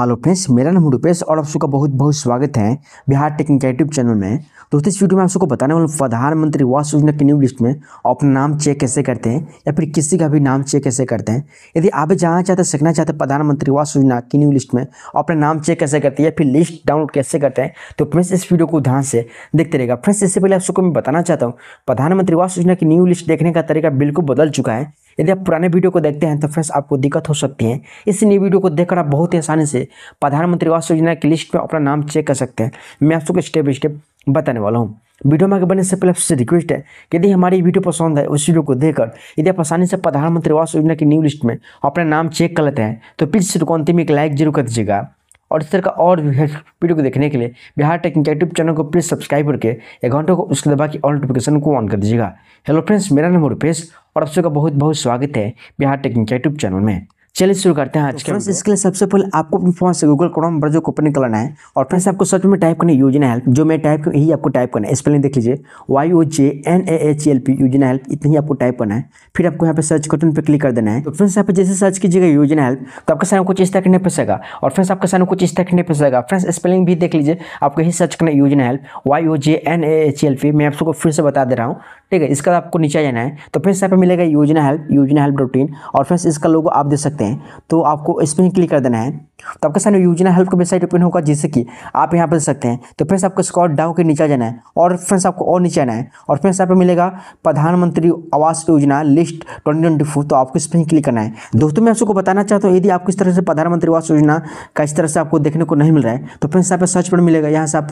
hello friends मेरा नाम रूपेश और आप सबका बहुत बहुत स्वागत है बिहार टेक्निक यूट्यूब चैनल में दोस्तों इस वीडियो में आप सबको बताने वाले प्रधानमंत्री आवास योजना की न्यू लिस्ट में अपना नाम चेक कैसे करते हैं या फिर किसी का भी नाम चेक कैसे करते हैं यदि आप जाना चाहते सीखना चाहते प्रधानमंत्री आवास योजना की न्यू लिस्ट में अपना नाम चेक कैसे करते हैं या फिर लिस्ट डाउनलोड कैसे करते हैं तो फ्रेंड्स इस वीडियो को ध्यान से देखते रहेगा फ्रेंड्स इससे पहले आप सबको मैं बताना चाहता हूँ प्रधानमंत्री आवास योजना की न्यू लिस्ट देखने का तरीका बिल्कुल बदल चुका है यदि आप पुराने वीडियो को देखते हैं तो फ्रेंड्स आपको दिक्कत हो सकती है इस नई वीडियो को देखकर आप बहुत ही आसानी से प्रधानमंत्री आवास योजना की लिस्ट में अपना नाम चेक कर सकते हैं मैं आप सबको स्टेप बाई स्टेप बताने वाला हूँ वीडियो में आगे बनने से पहले आपसे रिक्वेस्ट है कि यदि हमारी वीडियो पसंद है उस वीडियो को देखकर यदि आप आसानी से प्रधानमंत्री आवास योजना की न्यू लिस्ट में अपना नाम चेक कर लेते हैं तो प्लीज़ वीडियो को अंतिम एक लाइक जरूर कर दीजिएगा और इस तरह का और वीडियो को देखने के लिए बिहार टेक्निक यूट्यूब चैनल को प्लीज़ सब्सक्राइब करके एक घंटों को उसके दबा की ऑल नोटिफिकेशन को ऑन कर दीजिएगा हेलो फ्रेंड्स मेरा नाम रूपेश और आप सबका बहुत बहुत स्वागत है बिहार टेक्निक यूट्यूब चैनल में चलिए शुरू करते हैं आज तो के फ्रेंड्स इसके लिए सबसे पहले आपको अपने फोन से गूगल क्रोम ब्राउज़र को ओपन करना है और फ्रेंड्स आपको सर्च में टाइप करना है योजना हेल्प जो मैं टाइप यही आपको टाइप करना है स्पेलिंग देख लीजिए Y O J N A H L P Yojana help इतना ही आपको टाइप करना है फिर आपको यहाँ पे सर्च बटन पर क्लिक कर देना है तो फ्रेंड्स यहाँ पर जैसे सर्च कीजिएगा योजना हेल्प तो आपका सामने कुछ इस तरह करने पसेगा और फ्रेंड्स आपका सामने कुछ इस तरह करने पसेगा फ्रेंड्स स्पेलिंग भी देख लीजिए आपको यही सर्च करना है Yojana help Y O J N A H L P मैं आप सबको फिर से बता दे रहा हूँ ठीक है इसका आपको नीचे जाना है तो फ्रेंड्स यहाँ पे मिलेगा योजना हेल्प योजना हेल्प रूटीन और फ्रेंड्स इसका लोगो आप दे सकते सकते हैं तो आपको इस पर ही क्लिक कर देना है तो आपके सामने योजना हेल्प का वेबसाइट ओपन होगा जिससे कि आप यहाँ पर देख सकते हैं तो फ्रेंड्स आपको स्कॉट डाउ के नीचे जाना है और फ्रेंड्स आपको और नीचे आना है और फ्रेंड्स यहाँ पर मिलेगा प्रधानमंत्री आवास योजना लिस्ट ट्वेंटी ट्वेंटी फोर तो आपको इस पर ही क्लिक करना है दोस्तों मैं आपको बताना चाहता हूँ यदि आपको इस तरह से प्रधानमंत्री आवास योजना का इस तरह से आपको देखने को नहीं मिल रहा है तो फ्रेंड्स यहाँ पर सर्च पर मिलेगा यहाँ से आप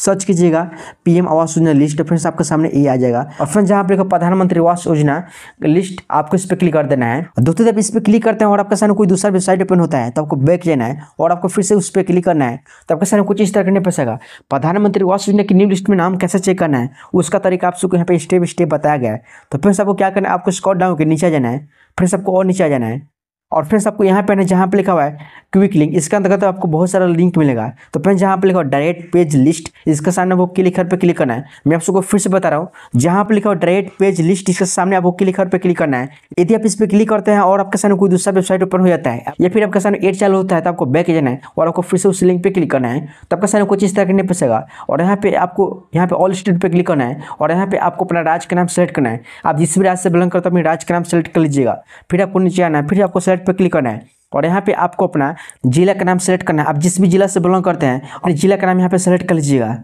सर्च कीजिएगा पीएम आवास योजना लिस्ट फ्रेंड्स आपके सामने ये आ जाएगा और फ्रेंड्स जहाँ पर प्रधानमंत्री आवास योजना लिस्ट आपको इस पर क्लिक कर देना है दोस्तों जब इस पर क्लिक करते हैं और आपके सामने कोई दूसरा वेबसाइट ओपन होता है तो आपको बैक जाना है और आपको फिर से उस पर क्लिक करना है तो आपके सामने कुछ इस तरह करने पैसेगा प्रधानमंत्री आवास योजना की न्यू लिस्ट में नाम कैसे चेक करना है उसका तरीका आप सबको यहाँ पर स्टेप स्टेप बताया गया है तो फ्रेंड्स आपको क्या करना है आपको स्कॉट डाउन के नीचे जाना है फ्रेंड्स आपको और नीचे आ जाना है और फ्रेंड्स आपको यहाँ पे ना जहाँ पे लिखा हुआ है क्विक लिंक इसके अंतर्गत तो आपको बहुत सारा लिंक मिलेगा तो फ्रेंड जहाँ पर लिखा हो डायरेक्ट पेज लिस्ट इसके सामने आपको क्लिक हर पर क्लिक करना है मैं आप सबको फिर से बता रहा हूँ जहाँ पर लिखा हो डायरेक्ट पेज लिस्ट इसके सामने आपको क्लिक हर पर क्लिक करना है यदि आप इस पर क्लिक करते हैं और आपके सामने कोई दूसरा वेबसाइट ओपन हो जाता है या फिर आपके सामने एड चालू होता है तो आपको बैक जाना है और आपको फिर से उस लिंक पर क्लिक करना है तो आपके सामने कुछ इस तरह नहीं फंसेगा और यहाँ पे आपको यहाँ पे ऑल स्टेट पर क्लिक करना है और यहाँ पे आपको अपना राज्य का नाम सेलेक्ट करना है आप जिस भी राज्य से बिलोंग करते हो अपने राज्य का नाम सेलेक्ट कर लीजिएगा फिर आपको नीचे आना है फिर आपको सेलेक्ट पर क्लिक करना है और यहाँ पे आपको अपना जिला का नाम सेलेक्ट करना है आप जिस भी जिला से बिलोंग करते हैं और जिला का नाम यहाँ पे सेलेक्ट कर लीजिएगा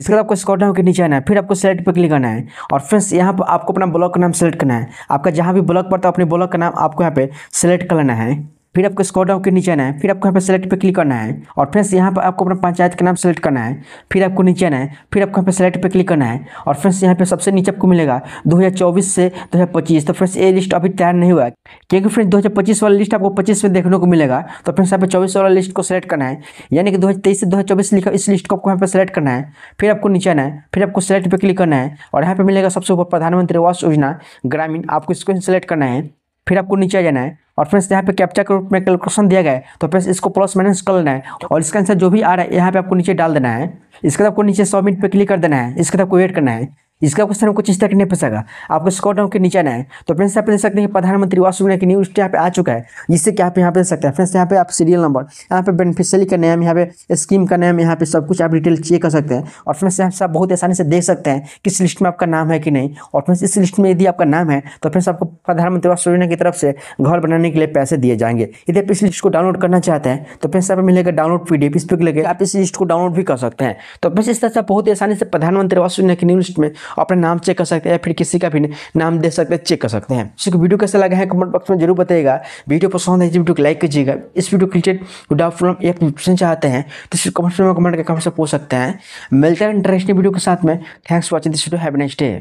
इसके बाद आपको स्कॉट के नीचे आना है फिर आपको सेलेक्ट पर क्लिक करना है और फ्रेंड्स यहाँ पर आपको अपना ब्लॉक का नाम सेलेक्ट करना है आपका जहाँ भी ब्लॉक पड़ता है अपने ब्लॉक का नाम आपको यहाँ पे सेलेक्ट कर लेना है फिर आपको स्कॉल डाउन के नीचे आना है फिर आपको यहाँ पर सेलेक्ट पे क्लिक करना है और फ्रेंड्स यहाँ पर आपको अपना पंचायत का नाम सेलेक्ट करना है फिर आपको नीचे आना है फिर आपको यहाँ पर सेलेक्ट पे क्लिक करना है और फ्रेंड्स यहाँ पे सबसे नीचे आपको मिलेगा 2024 से 2025 तो फ्रेंड्स ये लिस्ट अभी तैयार नहीं हुआ है क्योंकि फ्रेंड्स पच्चीस वाला लिस्ट आपको पच्चीस में देखने को मिलेगा तो फ्रेंड्स यहाँ पे चौबीस वाला लिस्ट को सिलेक्ट करना है यानी कि तेईस से चौबीस लिखा इस लिस्ट को आपको यहाँ पर सेलेक्ट करना है फिर आपको नीचे आना है फिर आपको सेलेक्ट पे क्लिक करना है और यहाँ पर मिलेगा सबसे ऊपर प्रधानमंत्री आवास योजना ग्रामीण आपको इसको सेलेक्ट करना है फिर आपको नीचे आ जाना है और फ्रेंड्स यहाँ पे कैप्चा के रूप में कैलकुलेशन दिया गया है तो फ्रेंड्स इसको प्लस माइनस कर लेना है और इसका आंसर जो भी आ रहा है यहाँ पे आपको नीचे डाल देना है इसके बाद आपको नीचे सबमिट पे क्लिक कर देना है इसके बाद आपको वेट करना है इसका क्वेश्चन कुछ इस तरह नहीं फंसेगा आपको स्कॉट डाउन के नीचे आना है तो फ्रेंड्स आप देख सकते हैं प्रधानमंत्री आवास योजना की न्यूज यहाँ पे आ चुका है जिससे कि आप यहाँ पे देख सकते हैं फ्रेंड्स यहाँ पे आप सीरियल नंबर यहाँ पे बेनिफिशियरी का नाम यहाँ पे स्कीम का नाम यहाँ पे सब कुछ आप डिटेल चेक कर सकते हैं और फ्रेंड्स यहाँ आप बहुत आसानी से देख सकते हैं किस लिस्ट में आपका नाम है कि नहीं और फ्रेंड्स इस लिस्ट में यदि आपका नाम है तो फ्रेंड्स आपको प्रधानमंत्री आवास योजना की तरफ से घर बनाने के लिए पैसे दिए जाएंगे यदि आप इस लिस्ट को डाउनलोड करना चाहते हैं तो फ्रेंड्स आप मिलेगा डाउनलोड पी इस पर लेकर आप इस लिस्ट को डाउनलोड भी कर सकते हैं तो फ्रेंड्स इस तरह से बहुत आसानी से प्रधानमंत्री आवास योजना की न्यूज लिस्ट में अपना नाम चेक कर सकते हैं या फिर किसी का भी नाम दे सकते हैं चेक कर सकते हैं इसको वीडियो कैसा लगा है कमेंट बॉक्स में जरूर बताइएगा वीडियो पसंद है तो वीडियो को लाइक कीजिएगा इस वीडियो के रिलेटेड डाउट प्रॉब्लम या क्वेश्चन चाहते हैं तो इसे कमेंट में कमेंट करके हमसे पूछ सकते हैं मिलते हैं इंटरेस्टिंग वीडियो के साथ में thanks watching this video have next day